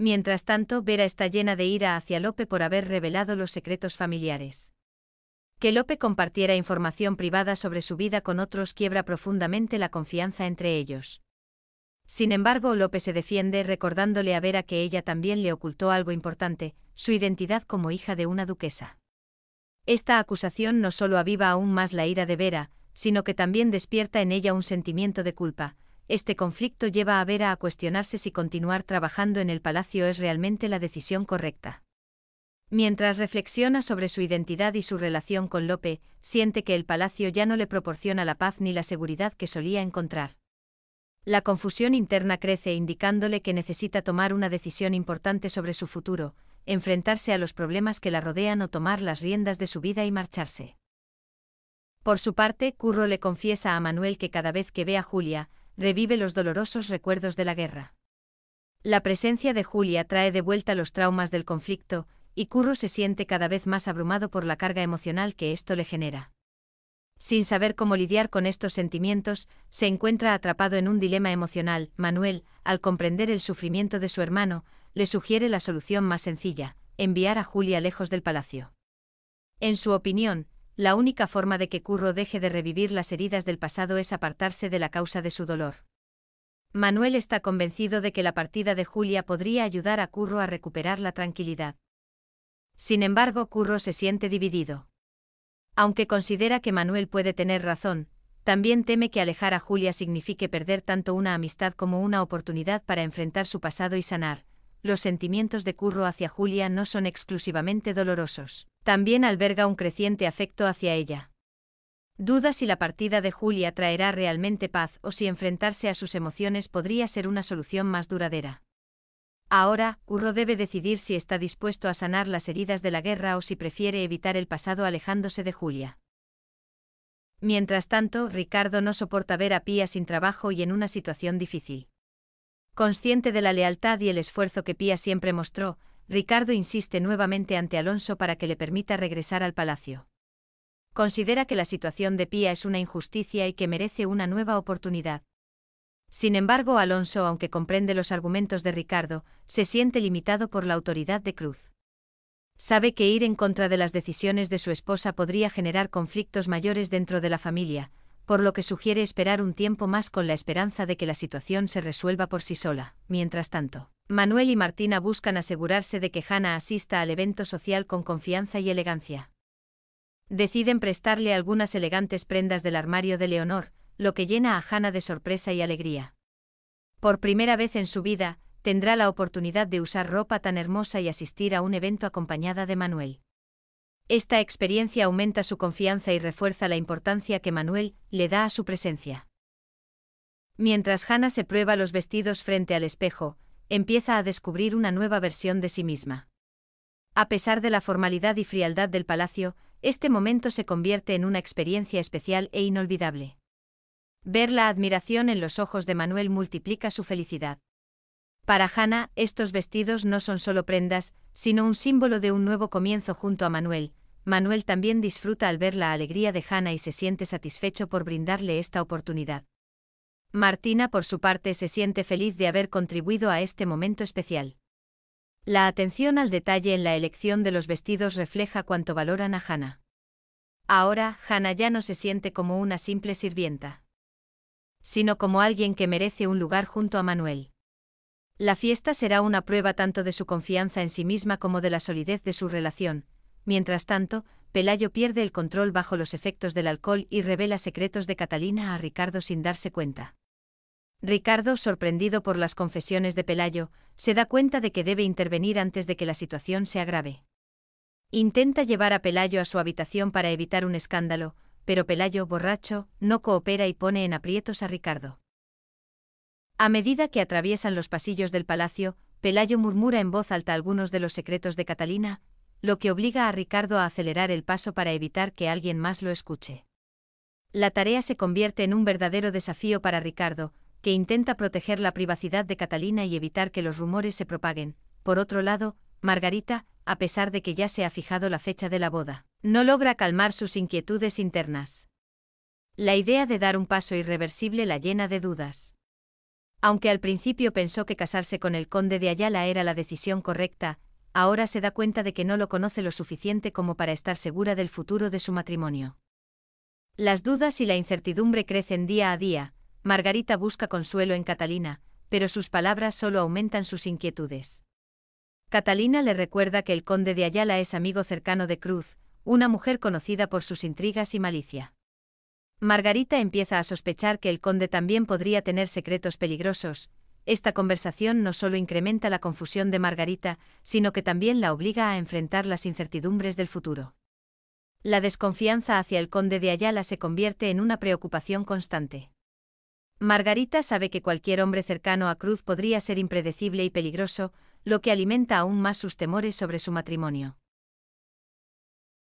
Mientras tanto, Vera está llena de ira hacia Lope por haber revelado los secretos familiares. Que Lope compartiera información privada sobre su vida con otros quiebra profundamente la confianza entre ellos. Sin embargo, Lope se defiende recordándole a Vera que ella también le ocultó algo importante, su identidad como hija de una duquesa. Esta acusación no solo aviva aún más la ira de Vera, sino que también despierta en ella un sentimiento de culpa, este conflicto lleva a Vera a cuestionarse si continuar trabajando en el palacio es realmente la decisión correcta. Mientras reflexiona sobre su identidad y su relación con Lope, siente que el palacio ya no le proporciona la paz ni la seguridad que solía encontrar. La confusión interna crece indicándole que necesita tomar una decisión importante sobre su futuro, enfrentarse a los problemas que la rodean o tomar las riendas de su vida y marcharse. Por su parte, Curro le confiesa a Manuel que cada vez que ve a Julia, revive los dolorosos recuerdos de la guerra. La presencia de Julia trae de vuelta los traumas del conflicto, y Curro se siente cada vez más abrumado por la carga emocional que esto le genera. Sin saber cómo lidiar con estos sentimientos, se encuentra atrapado en un dilema emocional. Manuel, al comprender el sufrimiento de su hermano, le sugiere la solución más sencilla, enviar a Julia lejos del palacio. En su opinión, la única forma de que Curro deje de revivir las heridas del pasado es apartarse de la causa de su dolor. Manuel está convencido de que la partida de Julia podría ayudar a Curro a recuperar la tranquilidad. Sin embargo, Curro se siente dividido. Aunque considera que Manuel puede tener razón, también teme que alejar a Julia signifique perder tanto una amistad como una oportunidad para enfrentar su pasado y sanar. Los sentimientos de Curro hacia Julia no son exclusivamente dolorosos también alberga un creciente afecto hacia ella. Duda si la partida de Julia traerá realmente paz o si enfrentarse a sus emociones podría ser una solución más duradera. Ahora, Urro debe decidir si está dispuesto a sanar las heridas de la guerra o si prefiere evitar el pasado alejándose de Julia. Mientras tanto, Ricardo no soporta ver a Pía sin trabajo y en una situación difícil. Consciente de la lealtad y el esfuerzo que Pía siempre mostró, Ricardo insiste nuevamente ante Alonso para que le permita regresar al palacio. Considera que la situación de Pía es una injusticia y que merece una nueva oportunidad. Sin embargo, Alonso, aunque comprende los argumentos de Ricardo, se siente limitado por la autoridad de Cruz. Sabe que ir en contra de las decisiones de su esposa podría generar conflictos mayores dentro de la familia, por lo que sugiere esperar un tiempo más con la esperanza de que la situación se resuelva por sí sola, mientras tanto. Manuel y Martina buscan asegurarse de que Hannah asista al evento social con confianza y elegancia. Deciden prestarle algunas elegantes prendas del armario de Leonor, lo que llena a Hannah de sorpresa y alegría. Por primera vez en su vida, tendrá la oportunidad de usar ropa tan hermosa y asistir a un evento acompañada de Manuel. Esta experiencia aumenta su confianza y refuerza la importancia que Manuel le da a su presencia. Mientras Hannah se prueba los vestidos frente al espejo, empieza a descubrir una nueva versión de sí misma. A pesar de la formalidad y frialdad del palacio, este momento se convierte en una experiencia especial e inolvidable. Ver la admiración en los ojos de Manuel multiplica su felicidad. Para Hannah, estos vestidos no son solo prendas, sino un símbolo de un nuevo comienzo junto a Manuel. Manuel también disfruta al ver la alegría de Hannah y se siente satisfecho por brindarle esta oportunidad. Martina, por su parte, se siente feliz de haber contribuido a este momento especial. La atención al detalle en la elección de los vestidos refleja cuánto valoran a Hannah. Ahora, Hannah ya no se siente como una simple sirvienta, sino como alguien que merece un lugar junto a Manuel. La fiesta será una prueba tanto de su confianza en sí misma como de la solidez de su relación. Mientras tanto, Pelayo pierde el control bajo los efectos del alcohol y revela secretos de Catalina a Ricardo sin darse cuenta. Ricardo, sorprendido por las confesiones de Pelayo, se da cuenta de que debe intervenir antes de que la situación se agrave. Intenta llevar a Pelayo a su habitación para evitar un escándalo, pero Pelayo, borracho, no coopera y pone en aprietos a Ricardo. A medida que atraviesan los pasillos del palacio, Pelayo murmura en voz alta algunos de los secretos de Catalina, lo que obliga a Ricardo a acelerar el paso para evitar que alguien más lo escuche. La tarea se convierte en un verdadero desafío para Ricardo, que intenta proteger la privacidad de Catalina y evitar que los rumores se propaguen. Por otro lado, Margarita, a pesar de que ya se ha fijado la fecha de la boda, no logra calmar sus inquietudes internas. La idea de dar un paso irreversible la llena de dudas. Aunque al principio pensó que casarse con el conde de Ayala era la decisión correcta, ahora se da cuenta de que no lo conoce lo suficiente como para estar segura del futuro de su matrimonio. Las dudas y la incertidumbre crecen día a día, Margarita busca consuelo en Catalina, pero sus palabras solo aumentan sus inquietudes. Catalina le recuerda que el conde de Ayala es amigo cercano de Cruz, una mujer conocida por sus intrigas y malicia. Margarita empieza a sospechar que el conde también podría tener secretos peligrosos. Esta conversación no solo incrementa la confusión de Margarita, sino que también la obliga a enfrentar las incertidumbres del futuro. La desconfianza hacia el conde de Ayala se convierte en una preocupación constante. Margarita sabe que cualquier hombre cercano a Cruz podría ser impredecible y peligroso, lo que alimenta aún más sus temores sobre su matrimonio.